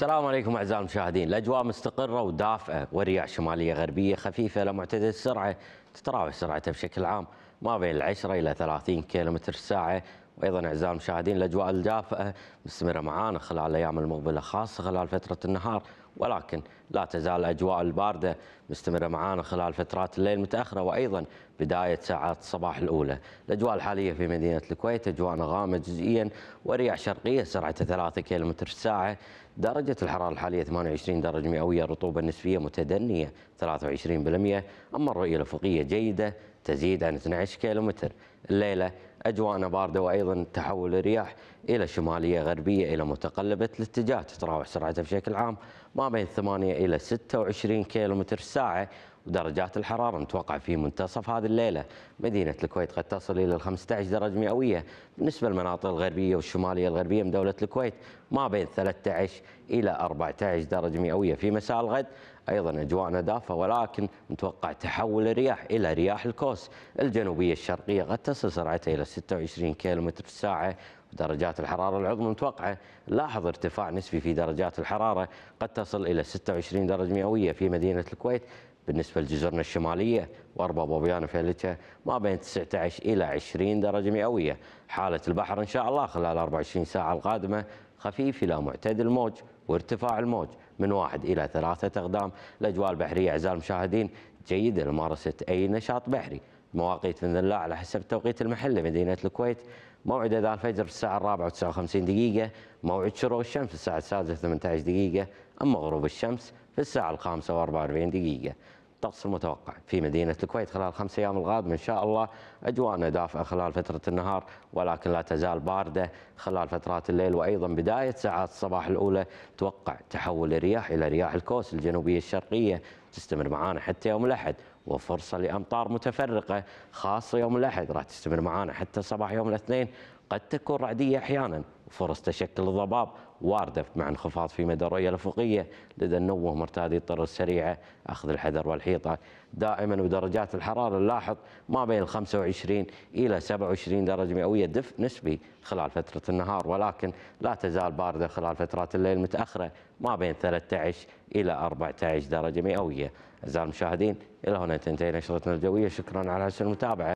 السلام عليكم اعزائي المشاهدين، الاجواء مستقره ودافئه ورياح شماليه غربيه خفيفه الى السرعه تتراوح سرعتها بشكل عام ما بين 10 الى 30 كيلومتر الساعه وايضا اعزائي المشاهدين الاجواء الدافئه مستمره معانا خلال الايام المقبله خاصه خلال فتره النهار ولكن لا تزال الاجواء البارده مستمره معانا خلال فترات الليل المتاخره وايضا بدايه ساعات الصباح الاولى. الاجواء الحاليه في مدينه الكويت اجواء غامه جزئيا ورياح شرقيه سرعتها 3 كم في الساعه، درجه الحراره الحاليه 28 درجه مئويه، رطوبه نسبيه متدنيه 23%، اما الرؤيه الافقيه جيده تزيد عن 12 كيلومتر. الليله أجواءنا باردة وأيضا تحول الرياح إلى شمالية غربية إلى متقلبة الاتجاه تتراوح سرعتها بشكل عام ما بين 8 إلى 26 كيلومتر ساعة ودرجات الحرارة متوقع في منتصف هذه الليلة مدينة الكويت قد تصل إلى 15 درجة مئوية بالنسبة للمناطق الغربية والشمالية الغربية من دولة الكويت ما بين 13 إلى 14 درجة مئوية في مساء الغد ايضا اجواءنا دافئه ولكن متوقع تحول الرياح الى رياح الكوس الجنوبيه الشرقيه قد تصل سرعتها الى 26 كيلومتر في الساعه ودرجات الحراره العظمى متوقعه لاحظ ارتفاع نسبي في درجات الحراره قد تصل الى 26 درجه مئويه في مدينه الكويت بالنسبة لجزرنا الشمالية وأربع بوبيان وفيلتها ما بين 19 إلى 20 درجة مئوية حالة البحر إن شاء الله خلال 24 ساعة القادمة خفيف إلى معتدل الموج وارتفاع الموج من واحد إلى ثلاثة أقدام الأجواء البحرية أعزائي المشاهدين جيدة لممارسة أي نشاط بحري مواقيت باذن الله على حسب التوقيت المحلي مدينه الكويت موعد اذان الفجر في الساعه الرابعه و59 دقيقه موعد شروق الشمس في الساعه السادسه 18 دقيقه اما غروب الشمس في الساعه الخامسه و44 دقيقه الطقس المتوقع في مدينة الكويت خلال خمس أيام القادمة إن شاء الله أجواءنا دافئة خلال فترة النهار ولكن لا تزال باردة خلال فترات الليل وأيضا بداية ساعات الصباح الأولى توقع تحول الرياح إلى رياح الكوس الجنوبية الشرقية تستمر معانا حتى يوم الأحد وفرصة لأمطار متفرقة خاصة يوم الأحد راح تستمر معانا حتى صباح يوم الاثنين قد تكون رعدية أحيانا فرص تشكل الضباب واردة مع انخفاض في مدى الرؤية الأفقية لدى النوة مرتادي الطر السريعة أخذ الحذر والحيطة دائما ودرجات الحرارة اللاحظ ما بين 25 إلى 27 درجة مئوية دفء نسبي خلال فترة النهار ولكن لا تزال باردة خلال فترات الليل المتأخرة ما بين 13 إلى 14 درجة مئوية أعزائي المشاهدين إلى هنا تنتهي نشرتنا الجوية شكرا على حسن المتابعة